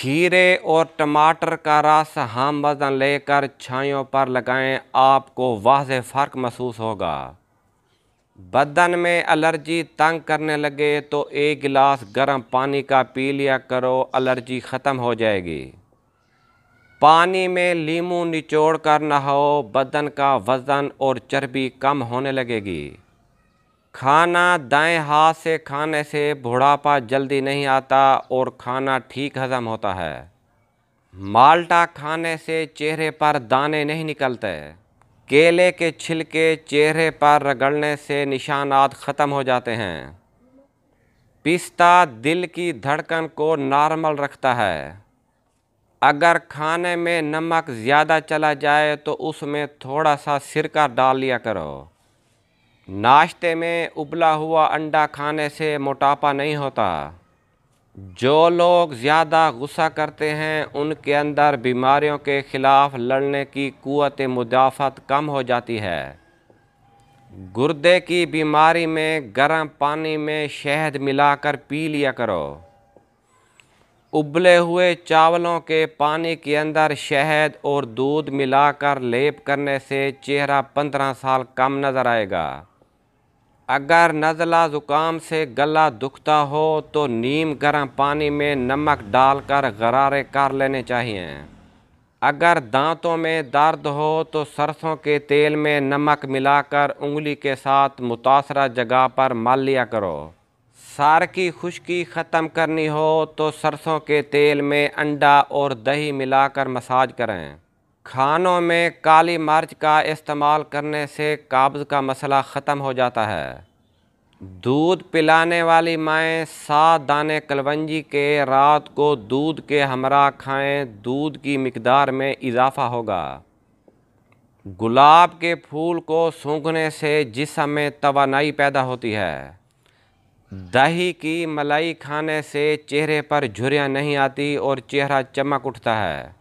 खीरे और टमाटर का रस हम वज़न लेकर छाइयों पर लगाएं आपको वाज फ़र्क महसूस होगा बदन में एलर्जी तंग करने लगे तो एक गिलास गर्म पानी का पी लिया करो एलर्जी ख़त्म हो जाएगी पानी में लीमू निचोड़ कर नहाओ बदन का वज़न और चर्बी कम होने लगेगी खाना दाएं हाथ से खाने से बुढ़ापा जल्दी नहीं आता और खाना ठीक हजम होता है माल्टा खाने से चेहरे पर दाने नहीं निकलते केले के छिलके चेहरे पर रगड़ने से निशानात ख़त्म हो जाते हैं पिस्ता दिल की धड़कन को नॉर्मल रखता है अगर खाने में नमक ज़्यादा चला जाए तो उसमें थोड़ा सा सिरका डाल लिया करो नाश्ते में उबला हुआ अंडा खाने से मोटापा नहीं होता जो लोग ज़्यादा गुस्सा करते हैं उनके अंदर बीमारियों के ख़िलाफ़ लड़ने की कुत मुदाफ़त कम हो जाती है गुर्दे की बीमारी में गर्म पानी में शहद मिलाकर पी लिया करो उबले हुए चावलों के पानी के अंदर शहद और दूध मिलाकर लेप करने से चेहरा पंद्रह साल कम नज़र आएगा अगर नज़ला ज़ुकाम से गला दुखता हो तो नीम गर्म पानी में नमक डालकर गरारे कर लेने चाहिए अगर दांतों में दर्द हो तो सरसों के तेल में नमक मिलाकर उंगली के साथ मुतासर जगह पर मल लिया करो सार की खुश्की ख़त्म करनी हो तो सरसों के तेल में अंडा और दही मिलाकर मसाज करें खानों में काली मिर्च का इस्तेमाल करने से काब्ज़ का मसला ख़त्म हो जाता है दूध पिलाने वाली माएँ सात दाने कलवंजी के रात को दूध के हमरा खाएं दूध की मकदार में इजाफ़ा होगा गुलाब के फूल को सूंघने से जिसम में तोानाई पैदा होती है दही की मलाई खाने से चेहरे पर झुरियाँ नहीं आती और चेहरा चमक उठता है